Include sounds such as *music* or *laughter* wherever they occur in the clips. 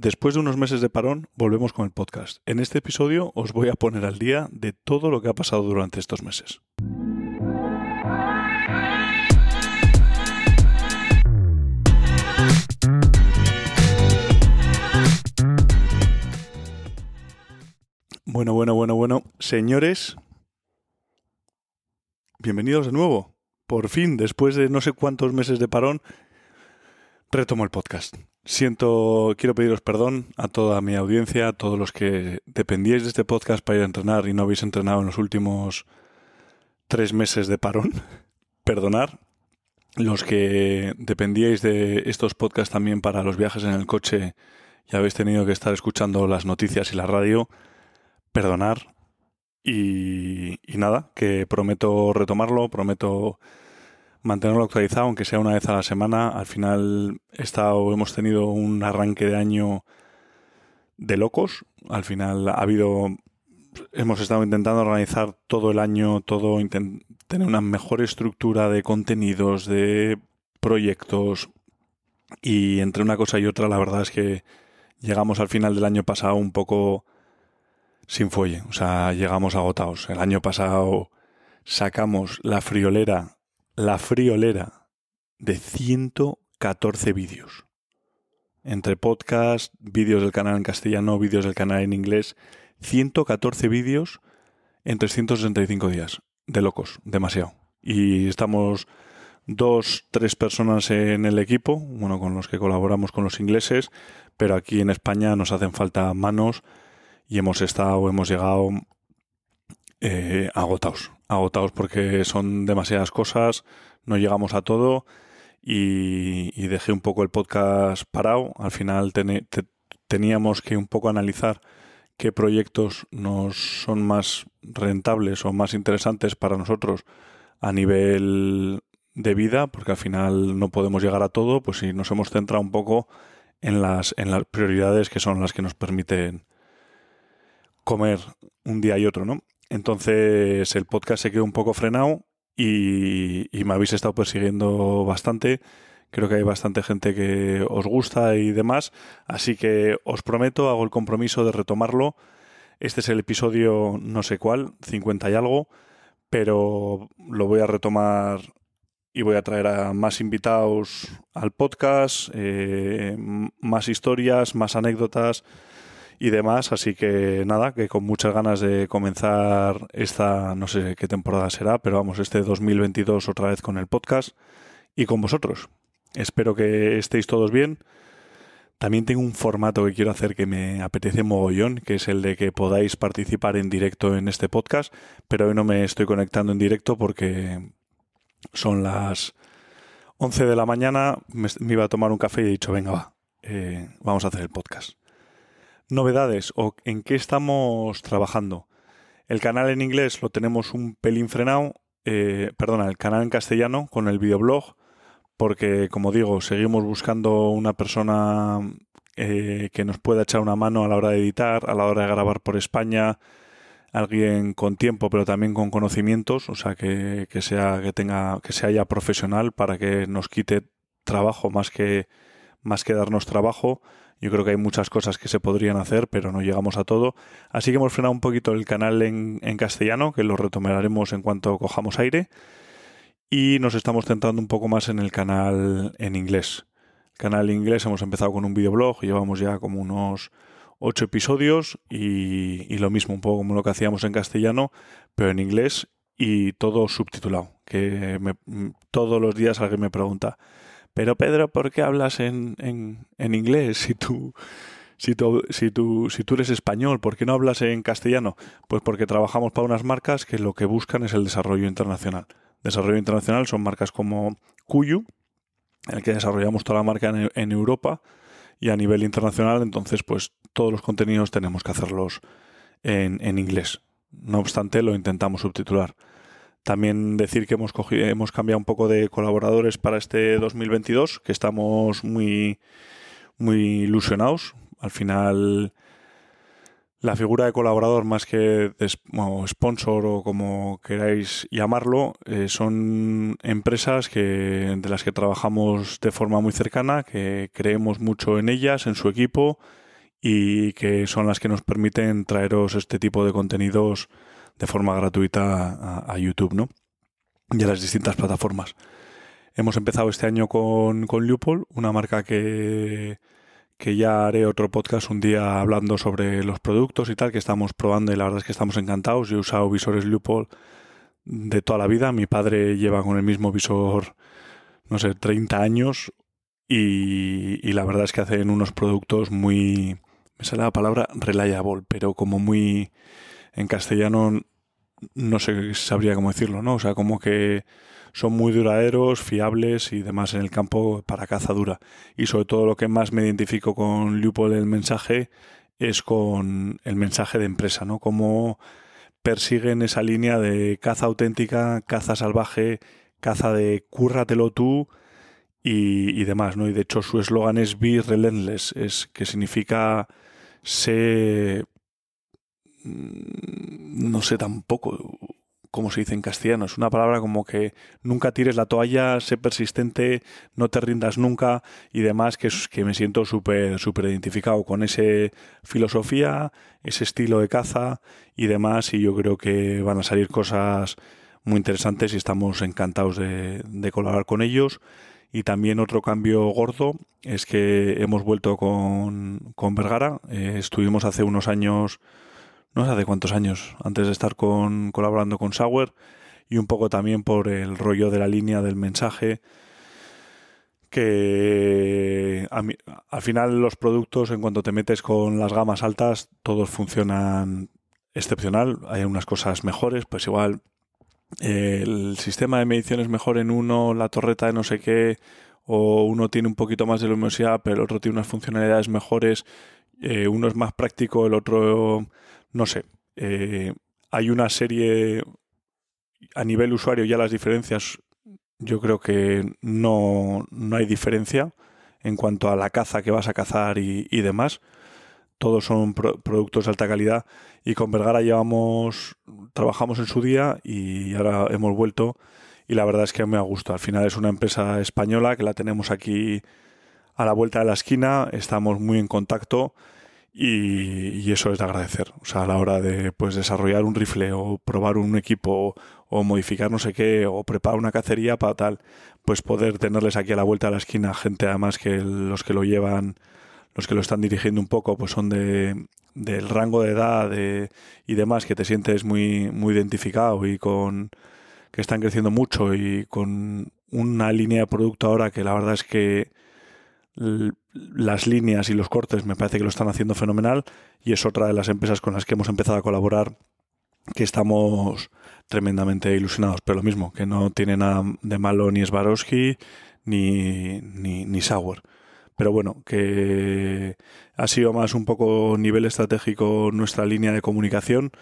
Después de unos meses de parón, volvemos con el podcast. En este episodio os voy a poner al día de todo lo que ha pasado durante estos meses. Bueno, bueno, bueno, bueno. Señores, bienvenidos de nuevo. Por fin, después de no sé cuántos meses de parón, retomo el podcast. Siento, quiero pediros perdón a toda mi audiencia, a todos los que dependíais de este podcast para ir a entrenar y no habéis entrenado en los últimos tres meses de parón. *laughs* Perdonar. Los que dependíais de estos podcasts también para los viajes en el coche y habéis tenido que estar escuchando las noticias y la radio. Perdonar. y nada, que prometo retomarlo, prometo mantenerlo actualizado, aunque sea una vez a la semana. Al final hemos tenido un arranque de año de locos. Al final ha habido, hemos estado intentando organizar todo el año, todo tener una mejor estructura de contenidos, de proyectos. Y entre una cosa y otra, la verdad es que llegamos al final del año pasado un poco sin fuelle. O sea, llegamos agotados. El año pasado sacamos la friolera la friolera de 114 vídeos. Entre podcast, vídeos del canal en castellano, vídeos del canal en inglés. 114 vídeos en 365 días. De locos, demasiado. Y estamos dos, tres personas en el equipo, bueno, con los que colaboramos con los ingleses, pero aquí en España nos hacen falta manos y hemos estado, hemos llegado eh, agotados, agotados porque son demasiadas cosas, no llegamos a todo y, dejé un poco el podcast parado. Al final teníamos que un poco analizar qué proyectos nos son más rentables o más interesantes para nosotros a nivel de vida, porque al final no podemos llegar a todo, pues si nos hemos centrado un poco en las, en las prioridades que son las que nos permiten comer un día y otro, ¿no? Entonces el podcast se quedó un poco frenado y, me habéis estado persiguiendo bastante. Creo que hay bastante gente que os gusta y demás. Así que os prometo, hago el compromiso de retomarlo. Este es el episodio no sé cuál, 50 y algo, pero lo voy a retomar y voy a traer a más invitados al podcast, eh, más historias, más anécdotas, y demás. Así que nada, que con muchas ganas de comenzar esta, no sé qué temporada será, pero vamos, este 2022 otra vez con el podcast y con vosotros. Espero que estéis todos bien. También tengo un formato que quiero hacer que me apetece mogollón, que es el de que podáis participar en directo en este podcast, pero hoy no me estoy conectando en directo porque son las 11 de la mañana, me, iba a tomar un café y he dicho, venga, va, eh, vamos a hacer el podcast novedades o en qué estamos trabajando. El canal en inglés lo tenemos un pelín frenado, eh, perdona, el canal en castellano con el videoblog, porque como digo, seguimos buscando una persona eh, que nos pueda echar una mano a la hora de editar, a la hora de grabar por España, alguien con tiempo pero también con conocimientos, o sea que, sea que tenga que sea ya profesional para que nos quite trabajo más que más que darnos trabajo yo creo que hay muchas cosas que se podrían hacer, pero no llegamos a todo. Así que hemos frenado un poquito el canal en, en castellano, que lo retomaremos en cuanto cojamos aire. Y nos estamos centrando un poco más en el canal en inglés. canal inglés hemos empezado con un videoblog, llevamos ya como unos ocho episodios y, y lo mismo, un poco como lo que hacíamos en castellano, pero en inglés y todo subtitulado. Que todos los días alguien me pregunta, pero Pedro, ¿por qué hablas en, en, en inglés si tú, si, tú, si, tú, eres español? ¿Por qué no hablas en castellano? Pues porque trabajamos para unas marcas que lo que buscan es el desarrollo internacional. Desarrollo internacional son marcas como Cuyu, en el que desarrollamos toda la marca en, Europa y a nivel internacional, entonces pues todos los contenidos tenemos que hacerlos en, en inglés. No obstante, lo intentamos subtitular. También decir que hemos, cogido, hemos cambiado un poco de colaboradores para este 2022, que estamos muy, muy ilusionados. Al final, la figura de colaborador, más que sponsor o como queráis llamarlo, eh, son empresas de las que trabajamos de forma muy cercana, que creemos mucho en ellas, en su equipo y que son las que nos permiten traeros este tipo de contenidos de forma gratuita a, YouTube, ¿no? Y a las distintas plataformas. Hemos empezado este año con, con una marca que, que ya haré otro podcast un día hablando sobre los productos y tal, que estamos probando y la verdad es que estamos encantados. Yo he usado visores Leupold de toda la vida. Mi padre lleva con el mismo visor, no sé, 30 años y, y la verdad es que hacen unos productos muy, me sale la palabra reliable, pero como muy en castellano no sé sabría cómo decirlo, ¿no? O sea, como que son muy duraderos, fiables y demás en el campo para caza dura. Y sobre todo lo que más me identifico con Lupo el mensaje es con el mensaje de empresa, ¿no? Cómo persiguen esa línea de caza auténtica, caza salvaje, caza de cúrratelo tú y, demás, ¿no? Y de hecho su eslogan es Be Relentless, es, que significa sé Mm, no sé tampoco cómo se dice en castellano. Es una palabra como que nunca tires la toalla, sé persistente, no te rindas nunca y demás, que, es, que me siento súper súper identificado con esa filosofía, ese estilo de caza y demás. Y yo creo que van a salir cosas muy interesantes y estamos encantados de, colaborar con ellos. Y también otro cambio gordo es que hemos vuelto con, con Vergara. Eh, estuvimos hace unos años no sé hace cuántos años, antes de estar colaborando con Sauer, y un poco también por el rollo de la línea del mensaje, que al final los productos, en cuanto te metes con las gamas altas, todos funcionan excepcional, hay unas cosas mejores, pues igual eh, el sistema de medición es mejor en uno, la torreta de no sé qué, o uno tiene un poquito más de luminosidad, pero el otro tiene unas funcionalidades mejores, eh, uno es más práctico, el otro no sé. Eh, hay una serie a nivel usuario ya las diferencias, yo creo que no, no hay diferencia en cuanto a la caza que vas a cazar y, demás. Todos son productos de alta calidad y con Vergara llevamos, trabajamos en su día y ahora hemos vuelto y la verdad es que me ha gustado. Al final es una empresa española que la tenemos aquí a la vuelta de la esquina, estamos muy en contacto y, eso es de agradecer. O sea, a la hora de pues, desarrollar un rifle o probar un equipo o, modificar no sé qué o preparar una cacería para tal, pues poder tenerles aquí a la vuelta de la esquina gente además que los que lo llevan, los que lo están dirigiendo un poco, pues son de, del rango de edad y demás, que te sientes muy, muy identificado y con que están creciendo mucho y con una línea de producto ahora que la verdad es que las líneas y los cortes me parece que lo están haciendo fenomenal y es otra de las empresas con las que hemos empezado a colaborar que estamos tremendamente ilusionados, pero lo mismo, que no tiene nada de malo ni Swarovski ni, ni, ni Sauer. Pero bueno, que ha sido más un poco nivel estratégico nuestra línea de comunicación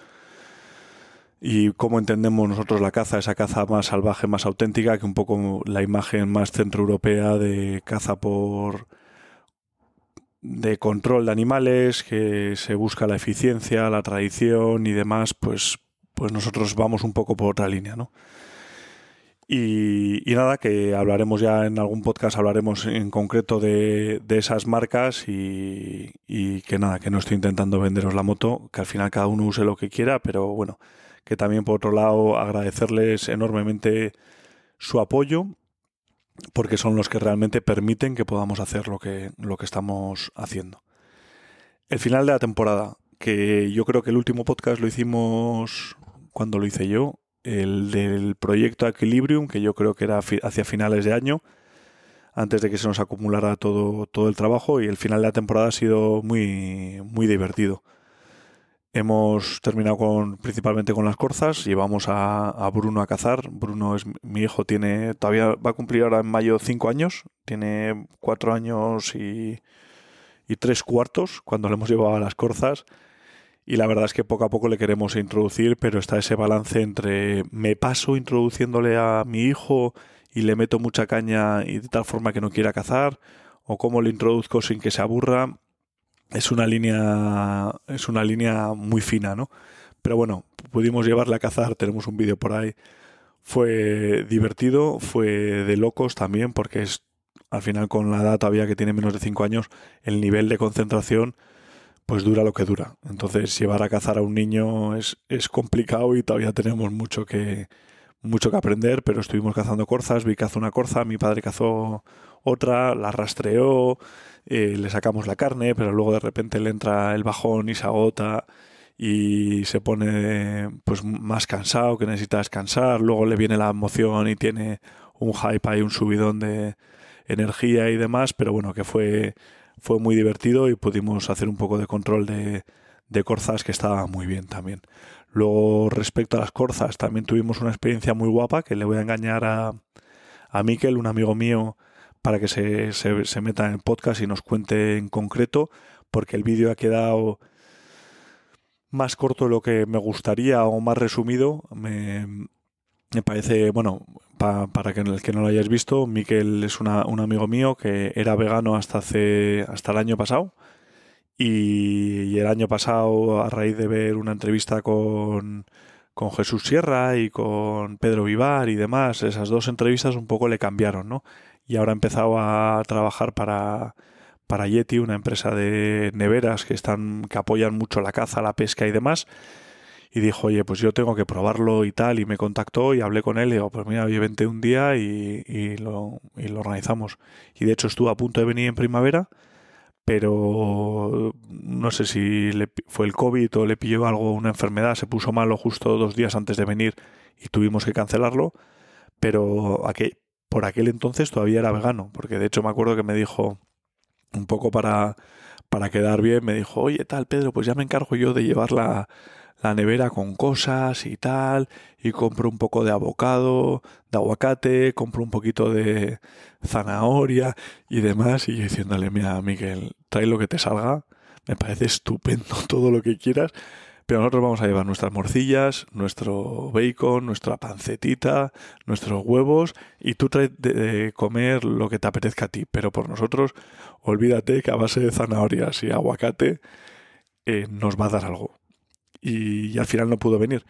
y cómo entendemos nosotros la caza, esa caza más salvaje, más auténtica, que un poco la imagen más centroeuropea de caza por de control de animales, que se busca la eficiencia, la tradición y demás, pues, pues nosotros vamos un poco por otra línea, ¿no? Y, nada, que hablaremos ya en algún podcast, hablaremos en concreto de, esas marcas y, y, que nada, que no estoy intentando venderos la moto, que al final cada uno use lo que quiera, pero bueno, que también por otro lado agradecerles enormemente su apoyo porque son los que realmente permiten que podamos hacer lo que, lo que estamos haciendo. El final de la temporada, que yo creo que el último podcast lo hicimos cuando lo hice yo, el del proyecto Equilibrium, que yo creo que era hacia finales de año, antes de que se nos acumulara todo, todo el trabajo, y el final de la temporada ha sido muy divertido. Hemos terminado con, principalmente con las corzas. Llevamos a, Bruno a cazar. Bruno es mi hijo, tiene todavía va a cumplir ahora en mayo cinco años. Tiene cuatro años y, y tres cuartos cuando le hemos llevado a las corzas. Y la verdad es que poco a poco le queremos introducir, pero está ese balance entre me paso introduciéndole a mi hijo y le meto mucha caña y de tal forma que no quiera cazar, o cómo le introduzco sin que se aburra es una línea, es una línea muy fina, ¿no? Pero bueno, pudimos llevarla a cazar, tenemos un vídeo por ahí. Fue divertido, fue de locos también, porque es al final con la edad todavía que tiene menos de 5 años, el nivel de concentración pues dura lo que dura. Entonces llevar a cazar a un niño es, es complicado y todavía tenemos mucho que, mucho que aprender, pero estuvimos cazando corzas, vi cazó una corza, mi padre cazó otra, la rastreó, eh, le sacamos la carne, pero luego de repente le entra el bajón y se agota y se pone pues más cansado, que necesita descansar, luego le viene la emoción y tiene un hype ahí, un subidón de energía y demás, pero bueno, que fue, fue muy divertido y pudimos hacer un poco de control de, de corzas que estaba muy bien también. Luego, respecto a las corzas, también tuvimos una experiencia muy guapa que le voy a engañar a, Miquel, un amigo mío, para que se, se, meta en el podcast y nos cuente en concreto, porque el vídeo ha quedado más corto de lo que me gustaría o más resumido. Me, parece, bueno, para que, el que no lo hayáis visto, Miquel es un amigo mío que era vegano hasta, hace, hasta el año pasado y, el año pasado, a raíz de ver una entrevista con, con Jesús Sierra y con Pedro Vivar y demás, esas dos entrevistas un poco le cambiaron, ¿no? Y ahora ha empezado a trabajar para, para Yeti, una empresa de neveras que, están, que apoyan mucho la caza, la pesca y demás. Y dijo, oye, pues yo tengo que probarlo y tal. Y me contactó y hablé con él. Y digo, pues mira, yo vente un día y, y, lo, y lo organizamos. Y de hecho estuvo a punto de venir en primavera pero no sé si le, fue el COVID o le pilló algo, una enfermedad, se puso malo justo dos días antes de venir y tuvimos que cancelarlo, pero por aquel entonces todavía era vegano, porque de hecho me acuerdo que me dijo, un poco para, para quedar bien, me dijo, oye tal Pedro, pues ya me encargo yo de llevarla la nevera con cosas y tal, y compro un poco de abocado, de aguacate, compro un poquito de zanahoria y demás, y yo diciéndole, mira, Miguel, trae lo que te salga, me parece estupendo *laughs* todo lo que quieras, pero nosotros vamos a llevar nuestras morcillas, nuestro bacon, nuestra pancetita, nuestros huevos y tú traes de comer lo que te apetezca a ti. Pero por nosotros, olvídate que a base de zanahorias y aguacate eh, nos va a dar algo y, al final no pudo venir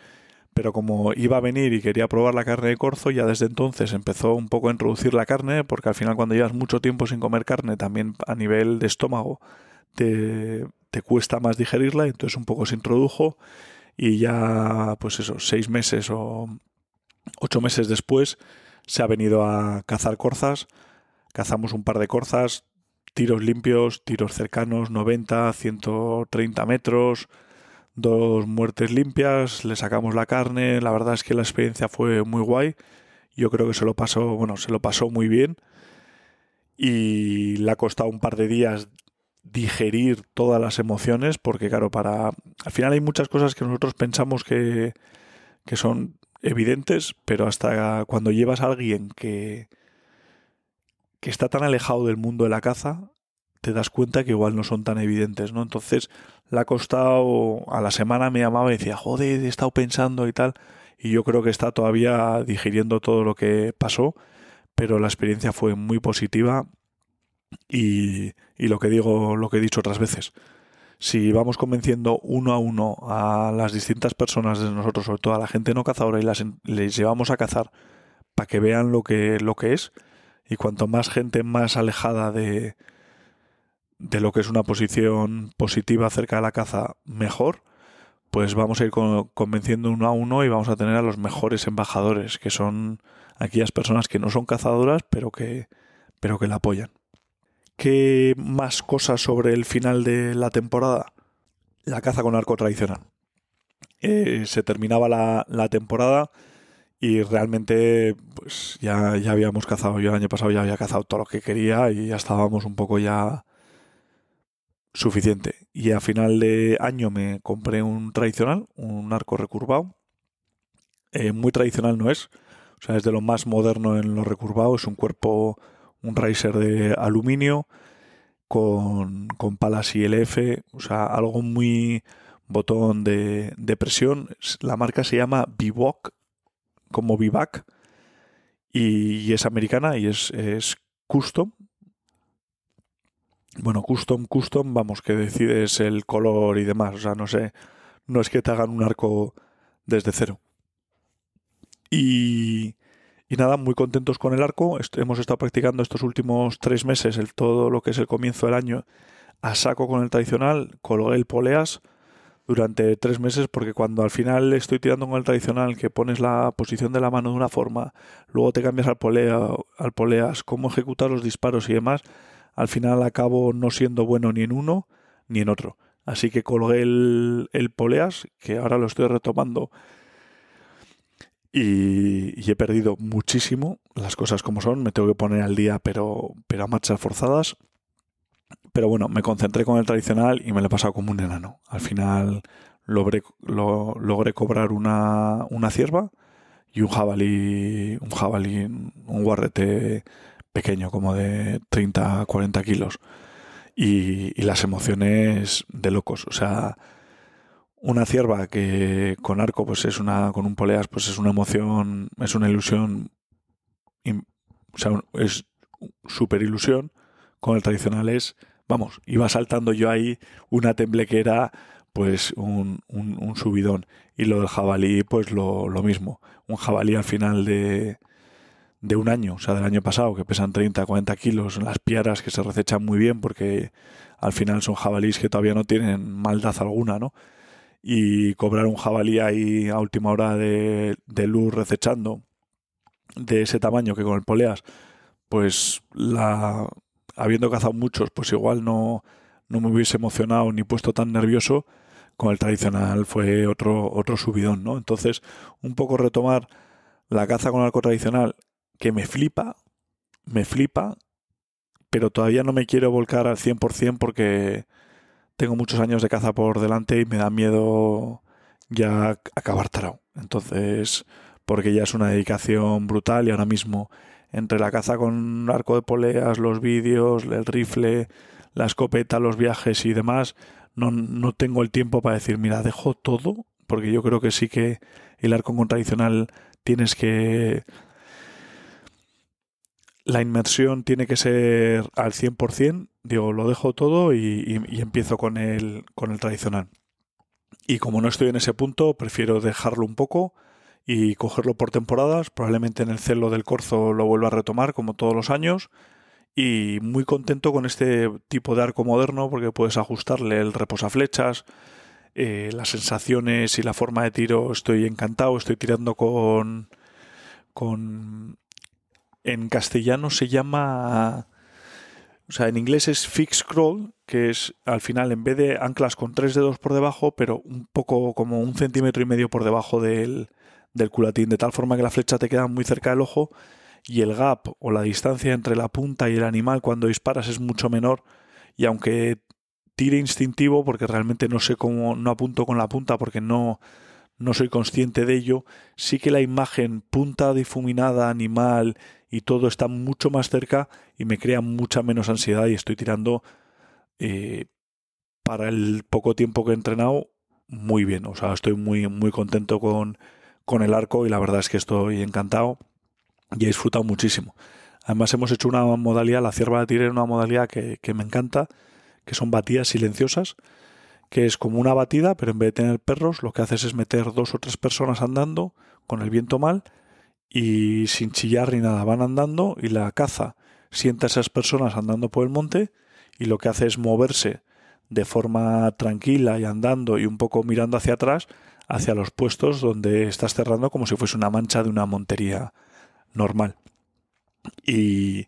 pero como iba a venir y quería probar la carne de corzo, ya desde entonces empezó un poco a introducir la carne, porque al final cuando llevas mucho tiempo sin comer carne, también a nivel de estómago te, te cuesta más digerirla, entonces un poco se introdujo y ya, pues eso, seis meses o ocho meses después se ha venido a cazar corzas, cazamos un par de corzas, tiros limpios, tiros cercanos, 90, 130 metros, dos muertes limpias, le sacamos la carne, la verdad es que la experiencia fue muy guay, yo creo que se lo pasó, bueno, se lo pasó muy bien y le ha costado un par de días digerir todas las emociones porque claro, para al final hay muchas cosas que nosotros pensamos que, que son evidentes, pero hasta cuando llevas a alguien que que está tan alejado del mundo de la caza, te das cuenta que igual no son tan evidentes, ¿no? Entonces la ha costado, a la semana me llamaba y decía, joder, he estado pensando y tal, y yo creo que está todavía digiriendo todo lo que pasó, pero la experiencia fue muy positiva y, lo que digo, lo que he dicho otras veces, si vamos convenciendo uno a uno a las distintas personas de nosotros, sobre todo a la gente no cazadora, y las, les llevamos a cazar para que vean lo que, lo que es, y cuanto más gente más alejada de, de lo que es una posición positiva acerca de la caza mejor, pues vamos a ir convenciendo uno a uno y vamos a tener a los mejores embajadores, que son aquellas personas que no son cazadoras, pero que, pero que la apoyan. ¿Qué más cosas sobre el final de la temporada? La caza con arco tradicional. Eh, se terminaba la, temporada y realmente pues ya, ya habíamos cazado. Yo el año pasado ya había cazado todo lo que quería y ya estábamos un poco ya suficiente. Y a final de año me compré un tradicional, un arco recurvado. Eh, muy tradicional no es, o sea, es de lo más moderno en lo recurvado, es un cuerpo, un riser de aluminio con, con palas ILF, o sea, algo muy botón de, presión. La marca se llama Bivoc, como Bivac, y, es americana y es, es custom bueno, custom, custom, vamos, que decides el color y demás. O sea, no sé, no es que te hagan un arco desde cero. Y, y nada, muy contentos con el arco. hemos estado practicando estos últimos tres meses el, todo lo que es el comienzo del año a saco con el tradicional. Colgué el poleas durante tres meses porque cuando al final estoy tirando con el tradicional, que pones la posición de la mano de una forma, luego te cambias al, polea, al poleas, cómo ejecutar los disparos y demás al final acabo no siendo bueno ni en uno ni en otro. Así que colgué el, el poleas, que ahora lo estoy retomando. Y, he perdido muchísimo las cosas como son. Me tengo que poner al día, pero, pero a marchas forzadas. Pero bueno, me concentré con el tradicional y me lo he pasado como un enano. Al final logré, lo, logré cobrar una, una cierva y un jabalí, un jabalí, un guarrete pequeño, como de 30, 40 kilos. Y, las emociones de locos. O sea, una cierva que con arco, pues es una, con un poleas, pues es una emoción, es una ilusión, o sea, es super ilusión. Con el tradicional es, vamos, iba saltando yo ahí una temblequera, pues un, un, un subidón. Y lo del jabalí, pues lo mismo. Un jabalí al final de, de un año, o sea, del año pasado, que pesan 30, 40 kilos, las piaras que se recechan muy bien porque al final son jabalíes que todavía no tienen maldad alguna, ¿no? Y cobrar un jabalí ahí a última hora de, luz recechando de ese tamaño que con el poleas, pues la habiendo cazado muchos, pues igual no, no me hubiese emocionado ni puesto tan nervioso, con el tradicional fue otro, otro subidón, ¿no? Entonces, un poco retomar la caza con arco tradicional que me flipa, me flipa, pero todavía no me quiero volcar al 100% porque tengo muchos años de caza por delante y me da miedo ya acabar tarao. Entonces, porque ya es una dedicación brutal y ahora mismo entre la caza con arco de poleas, los vídeos, el rifle, la escopeta, los viajes y demás, no, tengo el tiempo para decir, mira, dejo todo, porque yo creo que sí que el arco con tradicional tienes que la inmersión tiene que ser al 100%, digo, lo dejo todo y, empiezo con el, con el tradicional. Y como no estoy en ese punto, prefiero dejarlo un poco y cogerlo por temporadas. Probablemente en el celo del corzo lo vuelva a retomar, como todos los años. Y muy contento con este tipo de arco moderno, porque puedes ajustarle el reposaflechas, flechas, las sensaciones y la forma de tiro. Estoy encantado, estoy tirando con. con en castellano se llama... O sea, en inglés es fix crawl, que es al final en vez de anclas con tres dedos por debajo, pero un poco como un centímetro y medio por debajo del, del culatín, de tal forma que la flecha te queda muy cerca del ojo y el gap o la distancia entre la punta y el animal cuando disparas es mucho menor y aunque tire instintivo, porque realmente no sé cómo, no apunto con la punta porque no, no soy consciente de ello, sí que la imagen punta difuminada, animal y todo está mucho más cerca y me crea mucha menos ansiedad y estoy tirando eh, para el poco tiempo que he entrenado muy bien. O sea, estoy muy, muy contento con, el arco y la verdad es que estoy encantado y he disfrutado muchísimo. Además hemos hecho una modalidad, la cierva de tiro una modalidad que, que me encanta, que son batidas silenciosas, que es como una batida, pero en vez de tener perros, lo que haces es meter dos o tres personas andando con el viento mal y sin chillar ni nada, van andando y la caza sienta a esas personas andando por el monte y lo que hace es moverse de forma tranquila y andando y un poco mirando hacia atrás hacia los puestos donde estás cerrando como si fuese una mancha de una montería normal. Y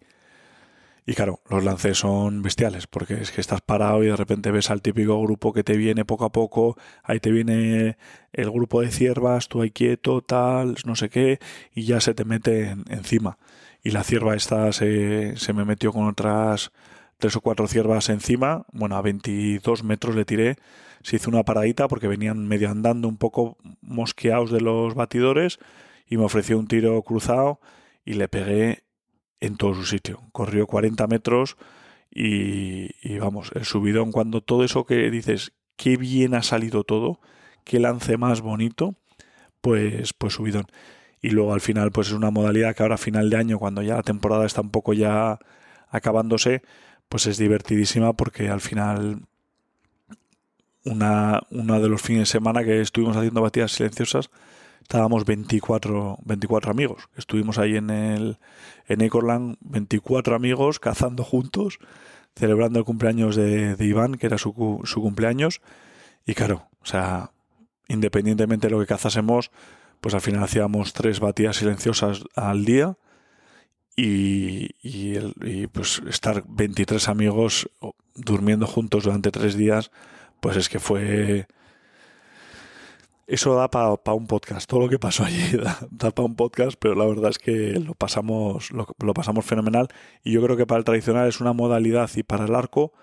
y claro, los lances son bestiales, porque es que estás parado y de repente ves al típico grupo que te viene poco a poco, ahí te viene el grupo de ciervas, tú ahí quieto, tal, no sé qué, y ya se te mete encima. Y la cierva esta se, se me metió con otras tres o cuatro ciervas encima, bueno, a 22 metros le tiré, se hizo una paradita porque venían medio andando un poco mosqueados de los batidores y me ofreció un tiro cruzado y le pegué en todo su sitio. Corrió 40 metros y, vamos, el subidón, cuando todo eso que dices, qué bien ha salido todo, qué lance más bonito, pues, pues subidón. Y luego al final, pues es una modalidad que ahora a final de año, cuando ya la temporada está un poco ya acabándose, pues es divertidísima porque al final una, una de los fines de semana que estuvimos haciendo batidas silenciosas, estábamos 24, 24 amigos. Estuvimos ahí en el en Ecorland, 24 amigos cazando juntos, celebrando el cumpleaños de, Iván, que era su, su, cumpleaños. Y claro, o sea, independientemente de lo que cazásemos, pues al final hacíamos tres batidas silenciosas al día. Y, y pues estar 23 amigos durmiendo juntos durante tres días, pues es que fue eso da para un podcast. Todo lo que pasó allí *laughs* da, para un podcast, pero la verdad es que lo pasamos, lo, lo pasamos fenomenal. Y yo creo que para el tradicional es una modalidad y para el arco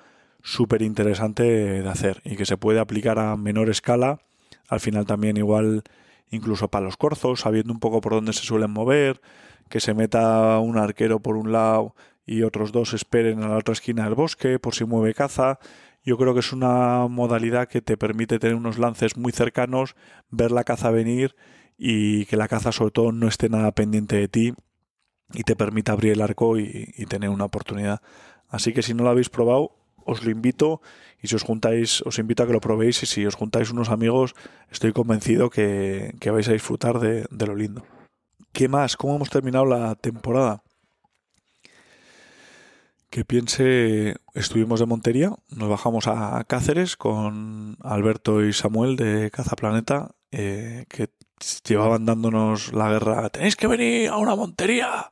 súper interesante de hacer y que se puede aplicar a menor escala. Al final también igual incluso para los corzos, sabiendo un poco por dónde se suelen mover, que se meta un arquero por un lado y otros dos esperen a la otra esquina del bosque por si mueve caza yo creo que es una modalidad que te permite tener unos lances muy cercanos, ver la caza venir y que la caza sobre todo no esté nada pendiente de ti y te permita abrir el arco y, tener una oportunidad. Así que si no lo habéis probado, os lo invito y si os juntáis, os invito a que lo probéis y si os juntáis unos amigos, estoy convencido que, que vais a disfrutar de lo lindo. ¿Qué más? ¿Cómo hemos terminado la temporada? que piense, estuvimos de Montería, nos bajamos a Cáceres con Alberto y Samuel de Cazaplaneta, eh, que llevaban dándonos la guerra, tenéis que venir a una montería.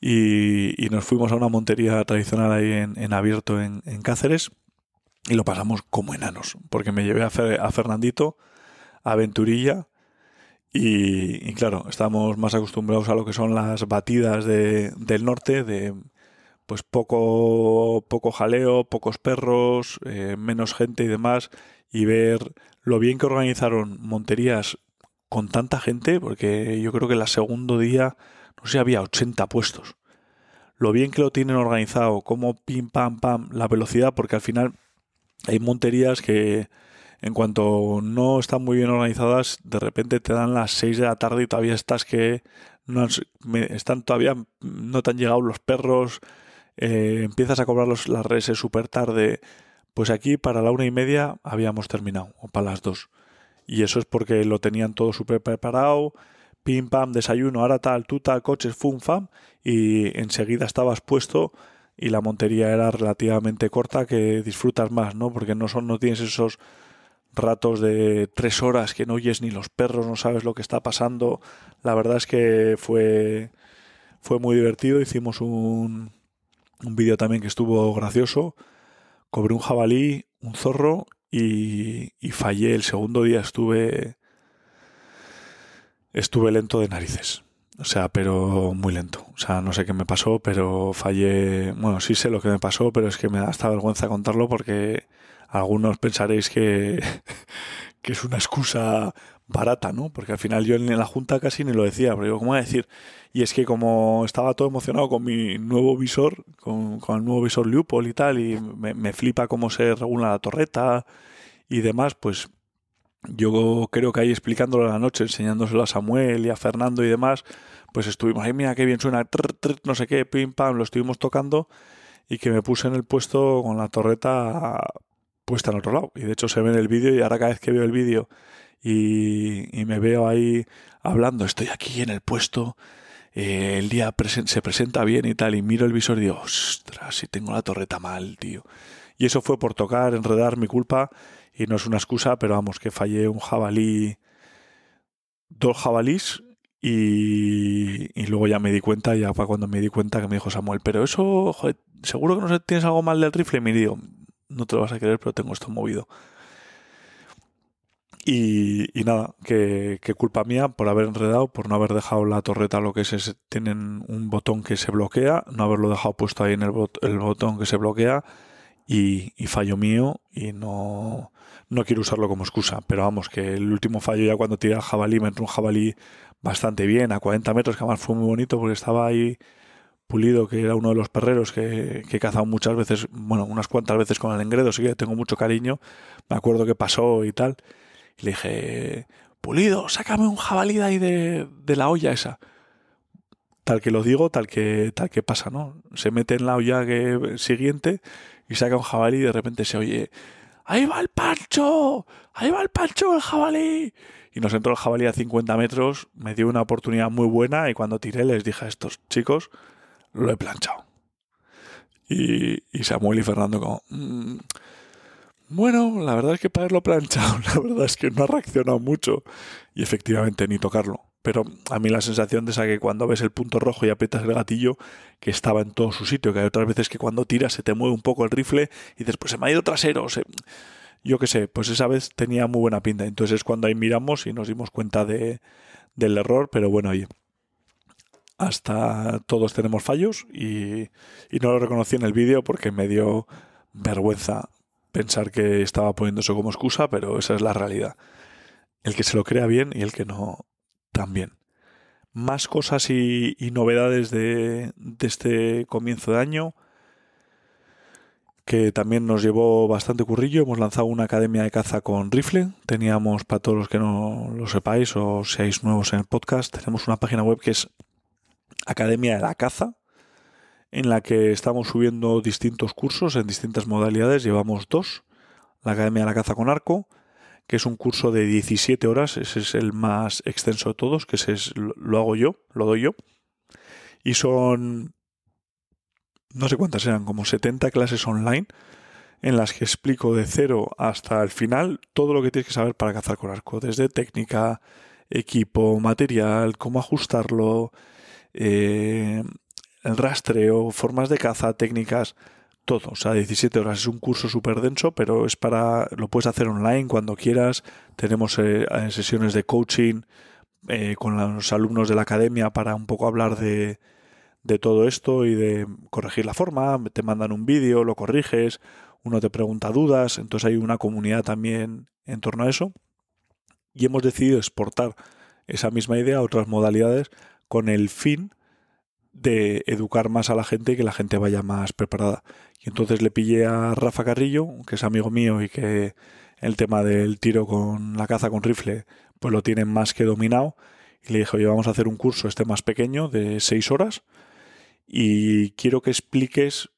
Y, nos fuimos a una montería tradicional ahí en, abierto en, Cáceres y lo pasamos como enanos, porque me llevé a, Fernandito, a Venturilla, y, claro, estamos más acostumbrados a lo que son las batidas del norte, de pues poco, poco jaleo, pocos perros, eh, menos gente y demás, y ver lo bien que organizaron Monterías con tanta gente, porque yo creo que el segundo día, no sé, había 80 puestos. Lo bien que lo tienen organizado, como pim, pam, pam, la velocidad, porque al final hay monterías que en cuanto no están muy bien organizadas, de repente te dan las 6 de la tarde y todavía estás que no están todavía mm, no te han llegado los perros, eh, empiezas a cobrar las reses súper tarde. Pues aquí para la una y media habíamos terminado, o para las dos. Y eso es porque lo tenían todo súper preparado, pim pam, desayuno, ahora tal, tuta, coches, fum fam, y enseguida estabas puesto y la montería era relativamente corta que disfrutas más, ¿no? Porque no, son, no tienes esos ratos de tres horas que no oyes ni los perros, no sabes lo que está pasando. La verdad es que fue, fue muy divertido, hicimos un, un vídeo también que estuvo gracioso. Cobré un jabalí, un zorro y, y fallé. El segundo día estuve. Estuve lento de narices. O sea, pero muy lento. O sea, no sé qué me pasó, pero fallé. Bueno, sí sé lo que me pasó, pero es que me da hasta vergüenza contarlo porque algunos pensaréis que, *laughs* que es una excusa barata, ¿no? Porque al final yo en la junta casi ni lo decía, pero yo ¿cómo voy a decir? Y es que como estaba todo emocionado con mi nuevo visor, con, el nuevo visor Lupol y tal, y me, flipa cómo se regula la torreta y demás, pues yo creo que ahí explicándolo a la noche, enseñándoselo a Samuel y a Fernando y demás, pues estuvimos, ay, mira qué bien suena, trrr, no sé qué, pim, pam, lo estuvimos tocando y que me puse en el puesto con la torreta puesta en otro lado. Y de hecho se ve en el vídeo y ahora cada vez que veo el vídeo y, me veo ahí hablando, estoy aquí en el puesto, eh, el día se presenta bien y tal, y miro el visor y digo, ostras, si tengo la torreta mal, tío. Y eso fue por tocar, enredar mi culpa, y no es una excusa, pero vamos, que fallé un jabalí, dos jabalís, y, luego ya me di cuenta, ya fue cuando me di cuenta que me dijo Samuel, pero eso, joder, seguro que no tienes algo mal del rifle, y me digo, no te lo vas a creer, pero tengo esto movido. Y, y, nada, que, culpa mía por haber enredado, por no haber dejado la torreta lo que es, tienen un botón que se bloquea, no haberlo dejado puesto ahí en el, el botón que se bloquea y, fallo mío y no, no quiero usarlo como excusa. Pero vamos, que el último fallo ya cuando tiré al jabalí, me entró un jabalí bastante bien, a 40 metros, que además fue muy bonito porque estaba ahí Pulido, que era uno de los perreros que, que he cazado muchas veces, bueno, unas cuantas veces con el engredo, así que tengo mucho cariño, me acuerdo que pasó y tal y le dije, Pulido, sácame un jabalí de ahí de, la olla esa. Tal que lo digo, tal que, tal que pasa, ¿no? Se mete en la olla que, siguiente y saca un jabalí y de repente se oye, ¡ahí va el Pancho! ¡Ahí va el Pancho, el jabalí! Y nos entró el jabalí a 50 metros, me dio una oportunidad muy buena y cuando tiré les dije a estos chicos, lo he planchado. Y, Samuel y Fernando como... Mm, bueno, la verdad es que para haberlo planchado, *laughs* la verdad es que no ha reaccionado mucho. Y efectivamente, ni tocarlo. Pero a mí la sensación de esa que cuando ves el punto rojo y aprietas el gatillo, que estaba en todo su sitio, que hay otras veces que cuando tiras se te mueve un poco el rifle y después se me ha ido trasero. Yo qué sé, pues esa vez tenía muy buena pinta. Entonces es cuando ahí miramos y nos dimos cuenta de, del error, pero bueno, oye hasta todos tenemos fallos y, y, no lo reconocí en el vídeo porque me dio vergüenza pensar que estaba poniéndose como excusa, pero esa es la realidad. El que se lo crea bien y el que no también. Más cosas y, novedades de, de este comienzo de año que también nos llevó bastante currillo. Hemos lanzado una academia de caza con rifle. Teníamos, para todos los que no lo sepáis o seáis nuevos en el podcast, tenemos una página web que es Academia de la Caza, en la que estamos subiendo distintos cursos en distintas modalidades. Llevamos dos, la Academia de la Caza con Arco, que es un curso de 17 horas, ese es el más extenso de todos, que lo hago yo, lo doy yo. Y son, no sé cuántas eran, como 70 clases online en las que explico de cero hasta el final todo lo que tienes que saber para cazar con arco, desde técnica, equipo, material, cómo ajustarlo, eh, el rastreo, formas de caza, técnicas, todo. O sea, 17 horas es un curso súper denso, pero es para. lo puedes hacer online cuando quieras. Tenemos eh, eh sesiones de coaching eh, con los alumnos de la academia para un poco hablar de, de todo esto y de corregir la forma. Te mandan un vídeo, lo corriges, uno te pregunta dudas. Entonces hay una comunidad también en torno a eso. Y hemos decidido exportar esa misma idea a otras modalidades con el fin de educar más a la gente y que la gente vaya más preparada. Y entonces le pillé a Rafa Carrillo, que es amigo mío y que el tema del tiro con la caza con rifle, pues lo tiene más que dominado. Y le dije, oye, vamos a hacer un curso este más pequeño de seis horas y quiero que expliques,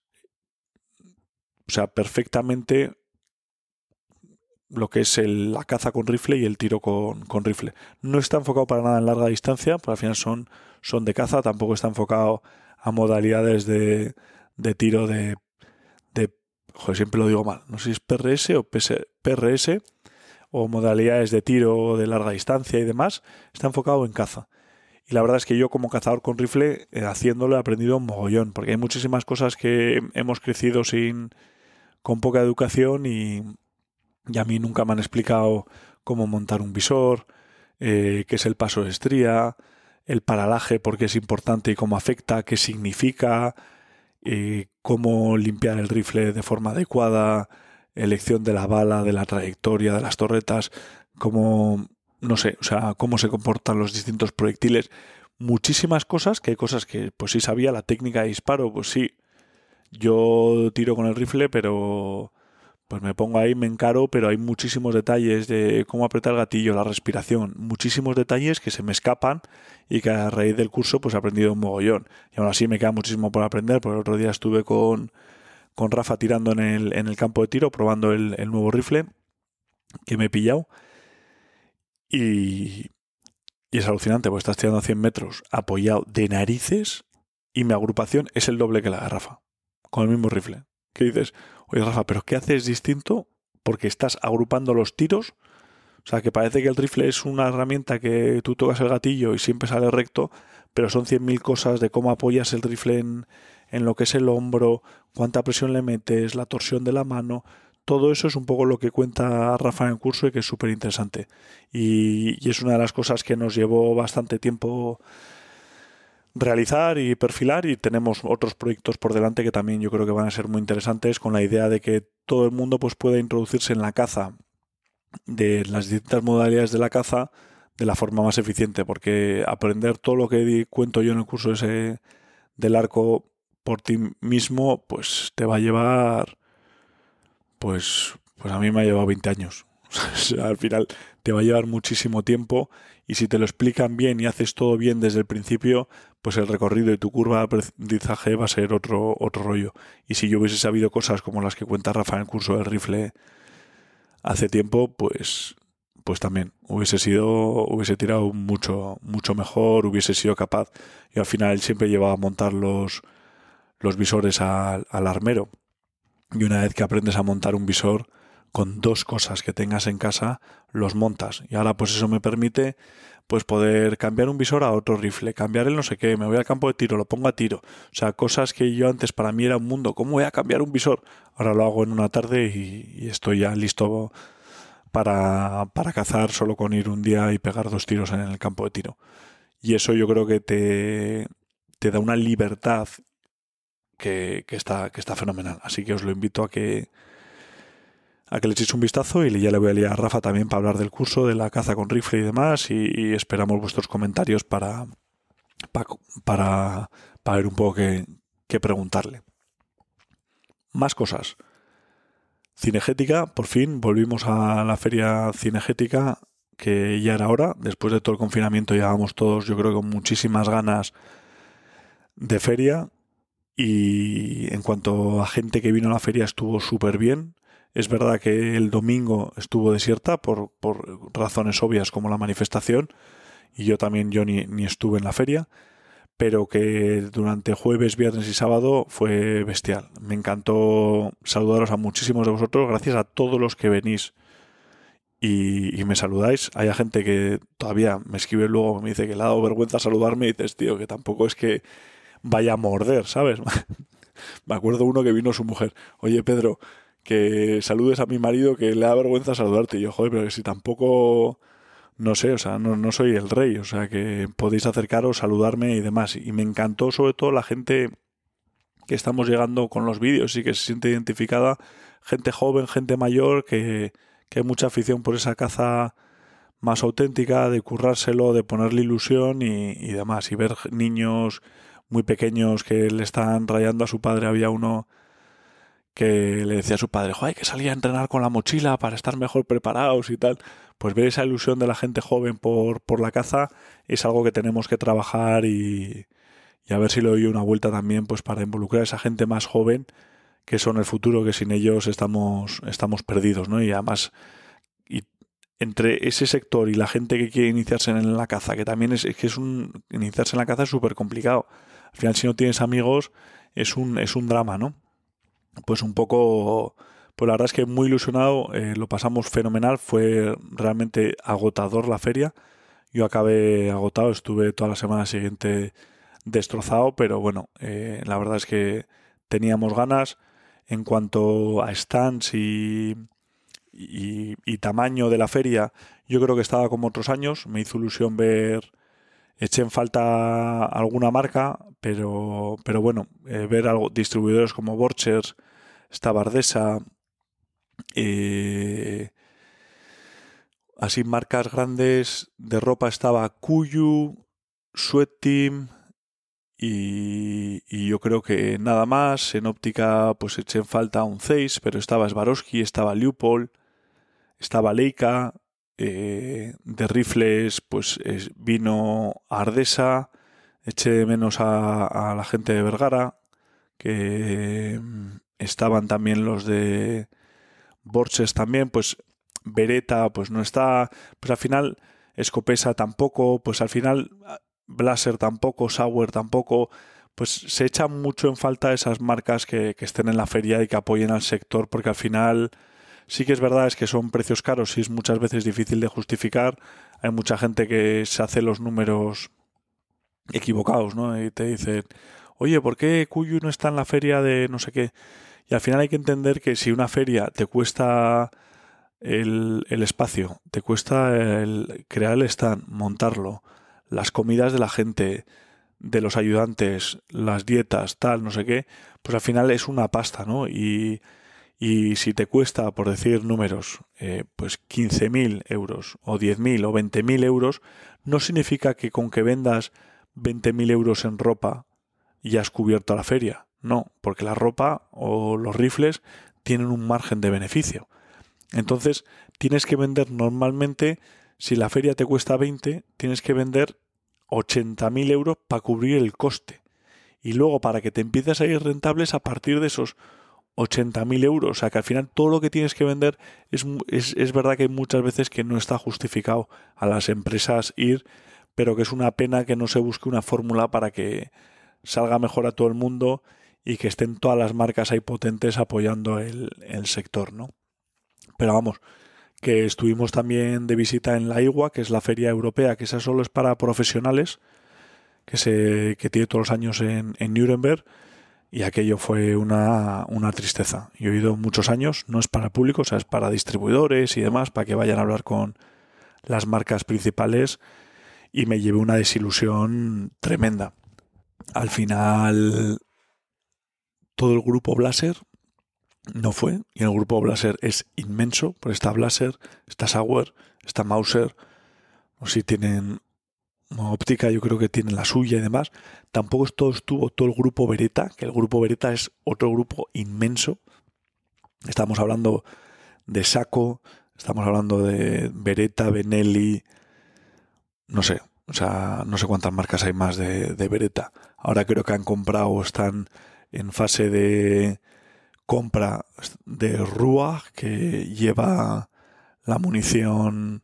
o sea, perfectamente lo que es la caza con rifle y el tiro con, rifle. No está enfocado para nada en larga distancia, porque al final son, son de caza, tampoco está enfocado a modalidades de, de tiro de, Joder, siempre lo digo mal, no sé si es PRS o PS, PRS, o modalidades de tiro de larga distancia y demás, está enfocado en caza. Y la verdad es que yo como cazador con rifle, eh, haciéndolo he aprendido un mogollón, porque hay muchísimas cosas que hemos crecido sin con poca educación y, y a mí nunca me han explicado cómo montar un visor, eh, qué es el paso de estría, el paralaje, por qué es importante y cómo afecta, qué significa, eh, cómo limpiar el rifle de forma adecuada, elección de la bala, de la trayectoria, de las torretas, cómo, no sé, o sea, cómo se comportan los distintos proyectiles. Muchísimas cosas, que hay cosas que pues sí sabía, la técnica de disparo, pues sí, yo tiro con el rifle, pero pues me pongo ahí, me encaro, pero hay muchísimos detalles de cómo apretar el gatillo, la respiración, muchísimos detalles que se me escapan y que a raíz del curso pues he aprendido un mogollón. Y aún así me queda muchísimo por aprender, porque el otro día estuve con, Rafa tirando en el, campo de tiro, probando el, nuevo rifle que me he pillado. Y, y es alucinante, porque estás tirando a 100 metros apoyado de narices y mi agrupación es el doble que la de Rafa, con el mismo rifle que dices, oye Rafa, pero ¿qué haces distinto? Porque estás agrupando los tiros. O sea, que parece que el rifle es una herramienta que tú tocas el gatillo y siempre sale recto, pero son 100.000 cosas de cómo apoyas el rifle en, lo que es el hombro, cuánta presión le metes, la torsión de la mano. Todo eso es un poco lo que cuenta Rafa en el curso y que es súper interesante. Y, y es una de las cosas que nos llevó bastante tiempo realizar y perfilar y tenemos otros proyectos por delante que también yo creo que van a ser muy interesantes con la idea de que todo el mundo pues, pueda introducirse en la caza de las distintas modalidades de la caza de la forma más eficiente, porque aprender todo lo que cuento yo en el curso ese del arco por ti mismo, pues te va a llevar, pues, pues a mí me ha llevado 20 años. *laughs* al final te va a llevar muchísimo tiempo y si te lo explican bien y haces todo bien desde el principio, pues el recorrido y tu curva de aprendizaje va a ser otro, otro rollo. Y si yo hubiese sabido cosas como las que cuenta Rafa en el curso del rifle hace tiempo, pues, pues también hubiese sido, hubiese tirado mucho, mucho mejor, hubiese sido capaz. Y al final siempre llevaba a montar los, los visores al, al armero. Y una vez que aprendes a montar un visor, con dos cosas que tengas en casa, los montas. Y ahora pues eso me permite pues poder cambiar un visor a otro rifle, cambiar el no sé qué, me voy al campo de tiro, lo pongo a tiro. O sea, cosas que yo antes para mí era un mundo. ¿Cómo voy a cambiar un visor? Ahora lo hago en una tarde y, estoy ya listo para, para cazar solo con ir un día y pegar dos tiros en el campo de tiro. Y eso yo creo que te, te da una libertad que, que, está, que está fenomenal. Así que os lo invito a que, a que le echéis un vistazo y ya le voy a liar a Rafa también para hablar del curso de la caza con rifle y demás y, esperamos vuestros comentarios para, para, para, ver un poco qué, qué preguntarle. Más cosas. Cinegética, por fin volvimos a la feria cinegética que ya era hora, después de todo el confinamiento llevábamos todos yo creo con muchísimas ganas de feria y en cuanto a gente que vino a la feria estuvo súper bien, es verdad que el domingo estuvo desierta por, razones obvias como la manifestación y yo también yo ni, estuve en la feria, pero que durante jueves, viernes y sábado fue bestial. Me encantó saludaros a muchísimos de vosotros, gracias a todos los que venís y, y me saludáis. Hay gente que todavía me escribe luego, me dice que le ha dado vergüenza saludarme y dices, tío, que tampoco es que vaya a morder, ¿sabes? *laughs* me acuerdo uno que vino su mujer, oye Pedro, que saludes a mi marido que le da vergüenza saludarte. Y yo, joder, pero que si tampoco, no sé, o sea, no, no soy el rey, o sea, que podéis acercaros, saludarme y demás. Y me encantó sobre todo la gente que estamos llegando con los vídeos y que se siente identificada, gente joven, gente mayor, que, hay mucha afición por esa caza más auténtica, de currárselo, de ponerle ilusión y, y demás. Y ver niños muy pequeños que le están rayando a su padre. Había uno que le decía a su padre, hay que salía a entrenar con la mochila para estar mejor preparados y tal. Pues ver esa ilusión de la gente joven por, por la caza es algo que tenemos que trabajar y, y a ver si le doy una vuelta también pues para involucrar a esa gente más joven que son el futuro, que sin ellos estamos, estamos perdidos, ¿no? Y además, y entre ese sector y la gente que quiere iniciarse en la caza, que también es, que es un iniciarse en la caza es súper complicado. Al final, si no tienes amigos, es un, es un drama, ¿no? pues un poco, pues la verdad es que muy ilusionado, eh, lo pasamos fenomenal, fue realmente agotador la feria, yo acabé agotado, estuve toda la semana siguiente destrozado, pero bueno, eh, la verdad es que teníamos ganas en cuanto a stands y, y, tamaño de la feria, yo creo que estaba como otros años, me hizo ilusión ver, eché en falta alguna marca, pero, pero bueno, eh, ver distribuidores como Borchers, estaba Ardesa. Eh, así marcas grandes de ropa estaba Cuyu, Sweat Team y, yo creo que nada más. En óptica pues eché en falta un Zeiss, pero estaba Swarovski, estaba Leupold estaba Leica. Eh, de rifles pues vino Ardesa, eché de menos a, a la gente de Vergara, que estaban también los de Borges también, pues Beretta pues no está, pues al final Escopesa tampoco, pues al final ah, Blaser tampoco, Sauer tampoco, pues se echan mucho en falta esas marcas que, estén en la feria y que apoyen al sector porque al final sí que es verdad es que son precios caros y es muchas veces difícil de justificar, hay mucha gente que se hace los números equivocados, ¿no? Y te dicen, oye, ¿por qué Cuyo no está en la feria de no sé qué? Y al final hay que entender que si una feria te cuesta el, espacio, te cuesta el crear el stand, montarlo, las comidas de la gente, de los ayudantes, las dietas, tal, no sé qué, pues al final es una pasta, ¿no? Y, si te cuesta, por decir números, eh, pues 15.000 euros o 10.000 o 20.000 euros, no significa que con que vendas 20.000 euros en ropa ya has cubierto la feria. No, porque la ropa o los rifles tienen un margen de beneficio. Entonces, tienes que vender normalmente, si la feria te cuesta 20, tienes que vender 80.000 euros para cubrir el coste. Y luego, para que te empieces a ir rentables a partir de esos 80.000 euros. O sea, que al final todo lo que tienes que vender es, es verdad que muchas veces que no está justificado a las empresas ir, pero que es una pena que no se busque una fórmula para que salga mejor a todo el mundo y que estén todas las marcas ahí potentes apoyando el, sector, ¿no? Pero vamos, que estuvimos también de visita en la IWA, que es la feria europea, que esa solo es para profesionales, que, se, tiene todos los años en, en Nuremberg, y aquello fue una, tristeza. Yo he ido muchos años, no es para público, o sea, es para distribuidores y demás, para que vayan a hablar con las marcas principales, y me llevé una desilusión tremenda. Al final todo el grupo Blaser no fue, y el grupo Blaser es inmenso, por está Blaser, está Sauer, está Mauser, o si tienen óptica, yo creo que tienen la suya y demás. Tampoco estuvo todo el grupo Beretta, que el grupo Beretta es otro grupo inmenso. Estamos hablando de Saco, estamos hablando de Beretta, Benelli, no sé, o sea, no sé cuántas marcas hay más de, de Beretta. Ahora creo que han comprado, están en fase de compra de Rúa, que lleva la munición,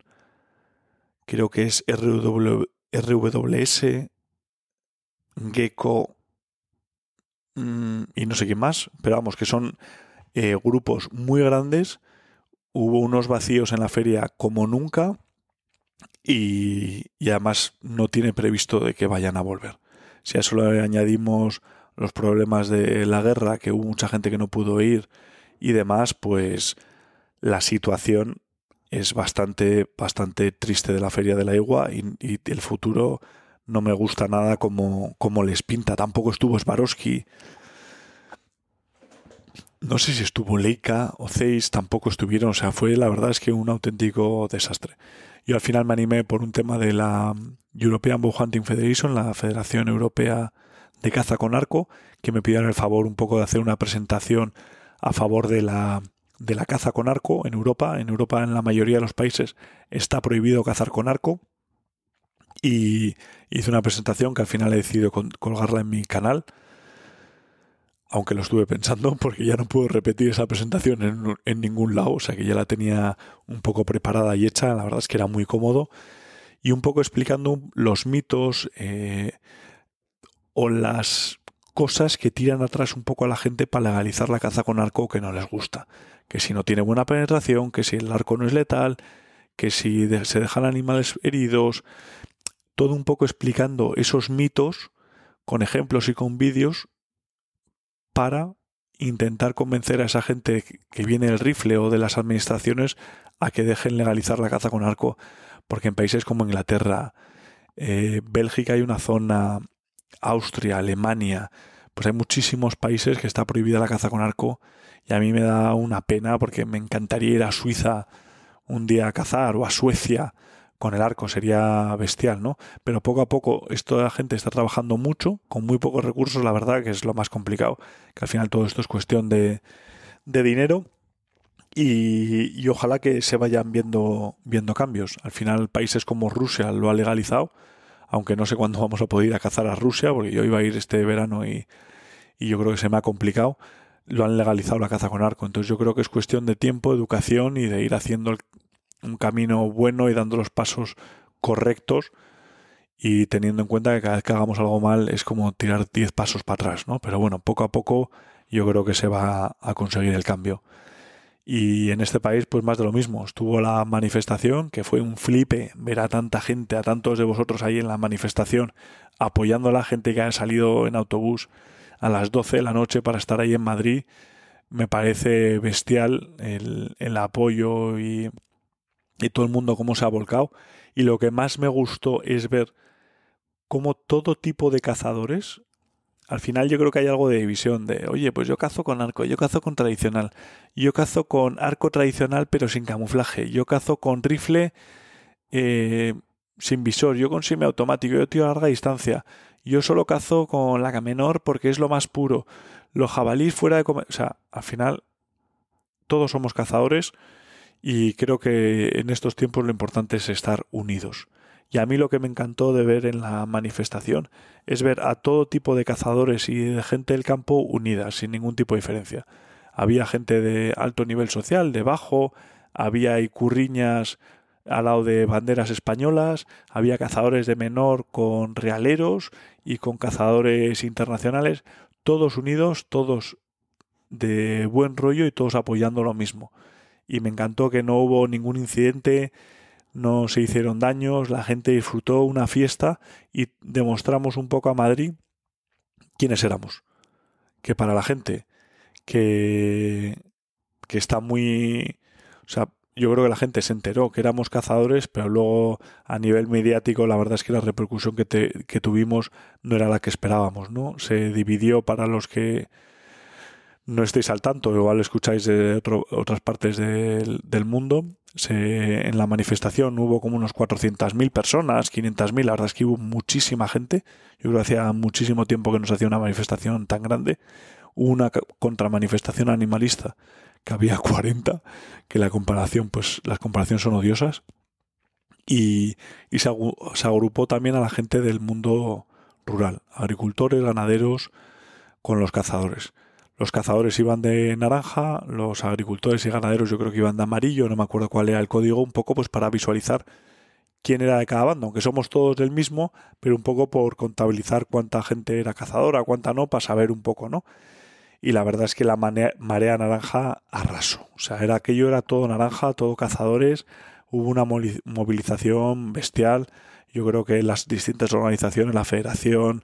creo que es RWS, Gecko mm, y no sé qué más, pero vamos, que son eh, grupos muy grandes. Hubo unos vacíos en la feria como nunca y, y además no tiene previsto de que vayan a volver. Si a eso le añadimos los problemas de la guerra, que hubo mucha gente que no pudo ir y demás, pues la situación es bastante, bastante triste de la Feria de la Igua y, el futuro no me gusta nada como, como les pinta. Tampoco estuvo Swarovski. No sé si estuvo Leica o Zeiss, tampoco estuvieron. O sea, fue la verdad es que un auténtico desastre. Yo al final me animé por un tema de la European Bowhunting Hunting Federation, la Federación Europea de caza con arco, que me pidieron el favor un poco de hacer una presentación a favor de la, de la caza con arco en Europa. En Europa, en la mayoría de los países, está prohibido cazar con arco. Y hice una presentación que al final he decidido colgarla en mi canal, aunque lo estuve pensando, *laughs* porque ya no puedo repetir esa presentación en, en ningún lado, o sea que ya la tenía un poco preparada y hecha, la verdad es que era muy cómodo, y un poco explicando los mitos, eh, o las cosas que tiran atrás un poco a la gente para legalizar la caza con arco que no les gusta. Que si no tiene buena penetración, que si el arco no es letal, que si se dejan animales heridos, todo un poco explicando esos mitos con ejemplos y con vídeos para intentar convencer a esa gente que viene el rifle o de las administraciones a que dejen legalizar la caza con arco. Porque en países como Inglaterra, eh, Bélgica hay una zona Austria, Alemania, pues hay muchísimos países que está prohibida la caza con arco y a mí me da una pena porque me encantaría ir a Suiza un día a cazar o a Suecia con el arco, sería bestial, ¿no? Pero poco a poco esta gente está trabajando mucho, con muy pocos recursos, la verdad que es lo más complicado, que al final todo esto es cuestión de, dinero y, ojalá que se vayan viendo, viendo cambios. Al final países como Rusia lo ha legalizado, aunque no sé cuándo vamos a poder ir a cazar a Rusia, porque yo iba a ir este verano y, yo creo que se me ha complicado, lo han legalizado la caza con arco. Entonces yo creo que es cuestión de tiempo, educación y de ir haciendo un camino bueno y dando los pasos correctos y teniendo en cuenta que cada vez que hagamos algo mal es como tirar 10 pasos para atrás, ¿no? Pero bueno, poco a poco yo creo que se va a conseguir el cambio. Y en este país, pues más de lo mismo. Estuvo la manifestación, que fue un flipe ver a tanta gente, a tantos de vosotros ahí en la manifestación, apoyando a la gente que ha salido en autobús a las 12 de la noche para estar ahí en Madrid. Me parece bestial el, el apoyo y, y todo el mundo cómo se ha volcado. Y lo que más me gustó es ver cómo todo tipo de cazadores al final yo creo que hay algo de división, de, oye, pues yo cazo con arco, yo cazo con tradicional, yo cazo con arco tradicional pero sin camuflaje, yo cazo con rifle eh, sin visor, yo con semi-automático, yo tiro a larga distancia, yo solo cazo con la menor porque es lo más puro, los jabalíes fuera de... O sea, al final todos somos cazadores y creo que en estos tiempos lo importante es estar unidos. Y a mí lo que me encantó de ver en la manifestación es ver a todo tipo de cazadores y de gente del campo unidas, sin ningún tipo de diferencia. Había gente de alto nivel social, de bajo, había icurriñas al lado de banderas españolas, había cazadores de menor con realeros y con cazadores internacionales, todos unidos, todos de buen rollo y todos apoyando lo mismo. Y me encantó que no hubo ningún incidente, no se hicieron daños, la gente disfrutó una fiesta y demostramos un poco a Madrid quiénes éramos. Que para la gente que, que está muy... O sea, yo creo que la gente se enteró que éramos cazadores, pero luego a nivel mediático la verdad es que la repercusión que, que tuvimos no era la que esperábamos, ¿no? Se dividió para los que no estéis al tanto, igual escucháis de otras partes del mundo, en la manifestación hubo como unos 400.000 personas, 500.000, la verdad es que hubo muchísima gente. Yo creo que hacía muchísimo tiempo que no se hacía una manifestación tan grande. Hubo una contramanifestación animalista que había 40, *laughs* que la comparación, pues las comparaciones son odiosas. Y, se agrupó también a la gente del mundo rural, agricultores, ganaderos, con los cazadores. Los cazadores iban de naranja, los agricultores y ganaderos yo creo que iban de amarillo, no me acuerdo cuál era el código, un poco pues para visualizar quién era de cada bando, aunque somos todos del mismo, pero un poco por contabilizar cuánta gente era cazadora, cuánta no, para saber un poco, ¿no? Y la verdad es que la marea naranja arrasó. O sea, era aquello era todo naranja, todo cazadores, hubo una movilización bestial. Yo creo que las distintas organizaciones, la federación,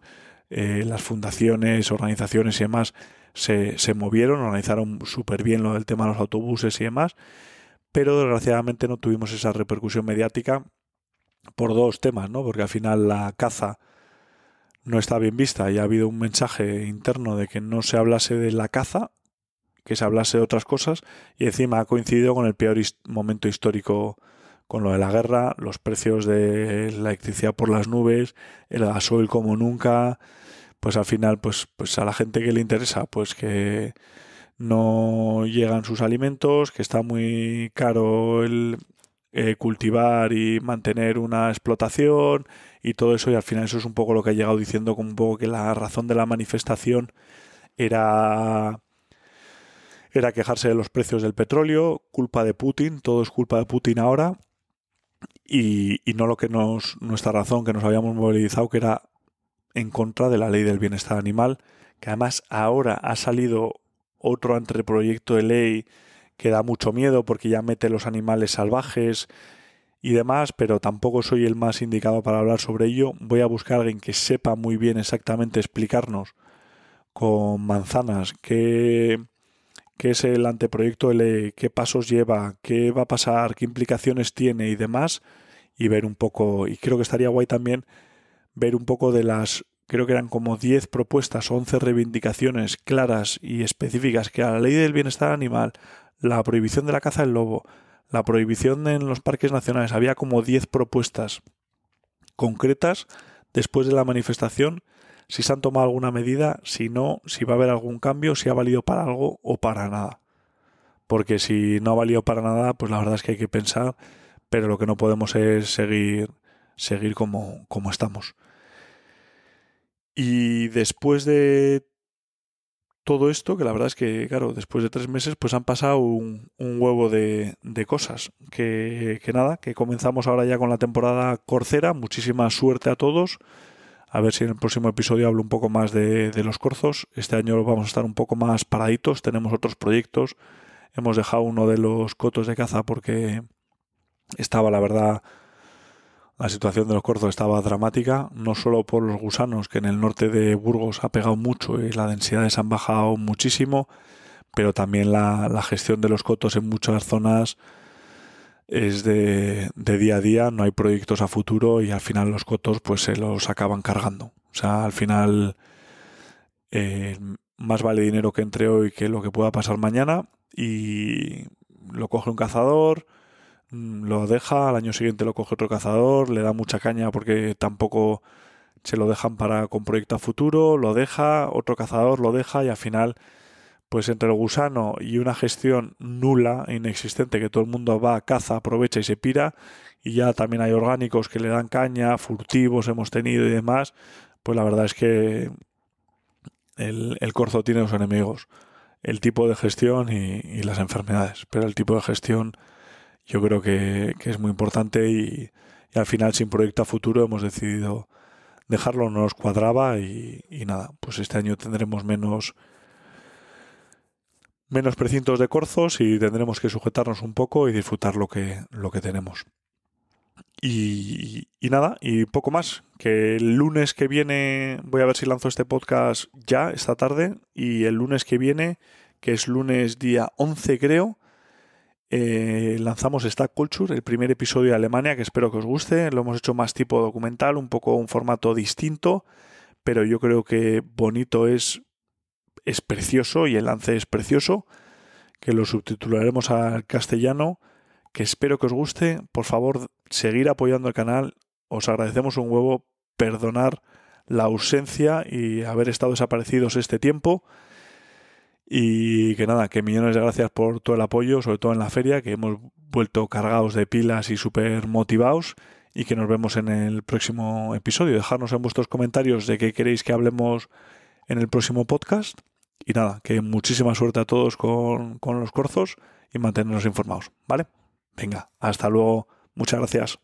eh, las fundaciones, organizaciones y demás, se, se movieron, organizaron súper bien lo del tema de los autobuses y demás, pero desgraciadamente no tuvimos esa repercusión mediática por dos temas, ¿no? Porque al final la caza no está bien vista y ha habido un mensaje interno de que no se hablase de la caza, que se hablase de otras cosas y encima ha coincidido con el peor momento histórico con lo de la guerra, los precios de la electricidad por las nubes, el gasoil como nunca, pues al final, pues, pues a la gente que le interesa, pues que no llegan sus alimentos, que está muy caro el eh, cultivar y mantener una explotación y todo eso, y al final eso es un poco lo que ha llegado diciendo, como un poco que la razón de la manifestación era era quejarse de los precios del petróleo, culpa de Putin, todo es culpa de Putin ahora, y, y no lo que nos, nuestra razón que nos habíamos movilizado, que era en contra de la ley del bienestar animal, que además ahora ha salido otro anteproyecto de ley que da mucho miedo porque ya mete los animales salvajes y demás, pero tampoco soy el más indicado para hablar sobre ello. Voy a buscar a alguien que sepa muy bien exactamente explicarnos con manzanas qué, qué es el anteproyecto de ley, qué pasos lleva, qué va a pasar, qué implicaciones tiene y demás, y ver un poco, y creo que estaría guay también ver un poco de las, creo que eran como 10 propuestas, 11 reivindicaciones claras y específicas que a la ley del bienestar animal, la prohibición de la caza del lobo, la prohibición en los parques nacionales, había como 10 propuestas concretas después de la manifestación, si se han tomado alguna medida, si no, si va a haber algún cambio, si ha valido para algo o para nada. Porque si no ha valido para nada, pues la verdad es que hay que pensar, pero lo que no podemos es seguir seguir como, como estamos. Y después de todo esto, que la verdad es que, claro, después de tres meses, pues han pasado un, huevo de, cosas. Que, que, nada, que comenzamos ahora ya con la temporada corcera. Muchísima suerte a todos. A ver si en el próximo episodio hablo un poco más de, de los corzos. Este año vamos a estar un poco más paraditos. Tenemos otros proyectos. Hemos dejado uno de los cotos de caza porque estaba, la verdad, la situación de los corzos estaba dramática, no solo por los gusanos, que en el norte de Burgos ha pegado mucho y las densidades han bajado muchísimo, pero también la, gestión de los cotos en muchas zonas es de, día a día, no hay proyectos a futuro y al final los cotos pues se los acaban cargando. O sea, al final eh, más vale dinero que entre hoy que lo que pueda pasar mañana y lo coge un cazador, Mm, lo deja, al año siguiente lo coge otro cazador, le da mucha caña porque tampoco se lo dejan para con proyecto a futuro, lo deja, otro cazador lo deja y al final pues entre el gusano y una gestión nula inexistente que todo el mundo va a caza, aprovecha y se pira, y ya también hay orgánicos que le dan caña, furtivos hemos tenido y demás, pues la verdad es que el, el corzo tiene los enemigos, el tipo de gestión y, las enfermedades, pero el tipo de gestión yo creo que, es muy importante y, al final sin proyecto a futuro hemos decidido dejarlo, no nos cuadraba y, nada, pues este año tendremos menos menos precintos de corzos y tendremos que sujetarnos un poco y disfrutar lo que, lo que tenemos. Y, y, nada, y poco más. Que el lunes que viene, voy a ver si lanzo este podcast ya, esta tarde, y el lunes que viene, que es lunes día 11 creo, eh, lanzamos Stack Culture, el primer episodio de Alemania, que espero que os guste. Lo hemos hecho más tipo documental, un poco un formato distinto, pero yo creo que bonito es, es precioso y el lance es precioso, que lo subtitularemos al castellano, que espero que os guste. Por favor, seguir apoyando el canal. Os agradecemos un huevo, perdonar la ausencia y haber estado desaparecidos este tiempo. Y que nada, que millones de gracias por todo el apoyo, sobre todo en la feria, que hemos vuelto cargados de pilas y súper motivados. Y que nos vemos en el próximo episodio. Dejadnos en vuestros comentarios de qué queréis que hablemos en el próximo podcast. Y nada, que muchísima suerte a todos con, con los corzos y mantenernos informados. ¿Vale? Venga, hasta luego. Muchas gracias.